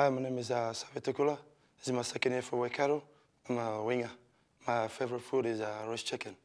Hi, my name is uh, Savitukula. This is my second year for Waikato. I'm a winger. My favorite food is uh, roast chicken.